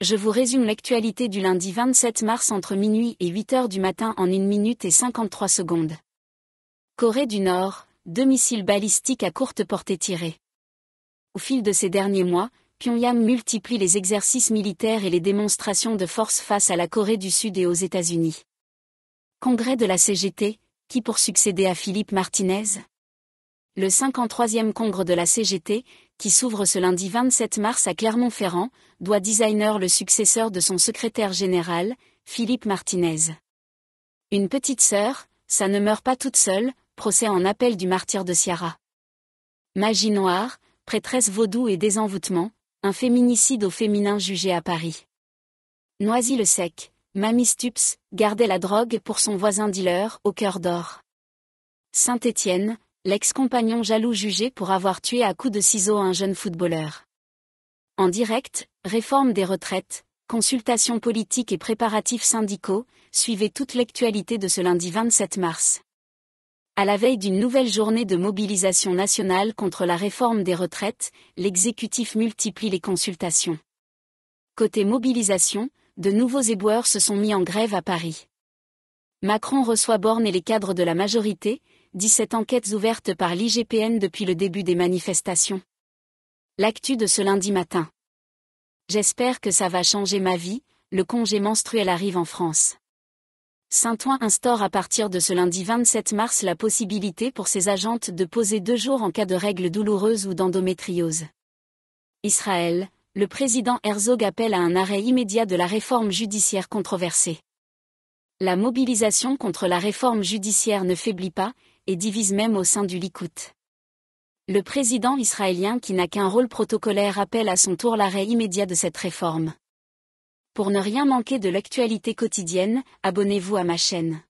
je vous résume l'actualité du lundi 27 mars entre minuit et 8 heures du matin en 1 minute et 53 secondes. Corée du Nord, deux missiles balistiques à courte portée tirés. Au fil de ces derniers mois, Pyongyang multiplie les exercices militaires et les démonstrations de force face à la Corée du Sud et aux États-Unis. Congrès de la CGT, qui pour succéder à Philippe Martinez le 53e congrès de la CGT, qui s'ouvre ce lundi 27 mars à Clermont-Ferrand, doit designer le successeur de son secrétaire général, Philippe Martinez. Une petite sœur, ça ne meurt pas toute seule, procès en appel du martyr de Ciara. Magie noire, prêtresse vaudou et désenvoûtement, un féminicide au féminin jugé à Paris. Noisy-le-Sec, Mamie Stups, gardait la drogue pour son voisin dealer au cœur d'or. Saint-Étienne, l'ex-compagnon jaloux jugé pour avoir tué à coups de ciseaux un jeune footballeur. En direct, réforme des retraites, consultations politiques et préparatifs syndicaux, suivez toute l'actualité de ce lundi 27 mars. À la veille d'une nouvelle journée de mobilisation nationale contre la réforme des retraites, l'exécutif multiplie les consultations. Côté mobilisation, de nouveaux éboueurs se sont mis en grève à Paris. Macron reçoit Borne et les cadres de la majorité, 17 enquêtes ouvertes par l'IGPN depuis le début des manifestations. L'actu de ce lundi matin. J'espère que ça va changer ma vie, le congé menstruel arrive en France. Saint-Ouen instaure à partir de ce lundi 27 mars la possibilité pour ses agentes de poser deux jours en cas de règles douloureuses ou d'endométriose. Israël, le président Herzog appelle à un arrêt immédiat de la réforme judiciaire controversée. La mobilisation contre la réforme judiciaire ne faiblit pas, et divise même au sein du Likoud. Le président israélien qui n'a qu'un rôle protocolaire appelle à son tour l'arrêt immédiat de cette réforme. Pour ne rien manquer de l'actualité quotidienne, abonnez-vous à ma chaîne.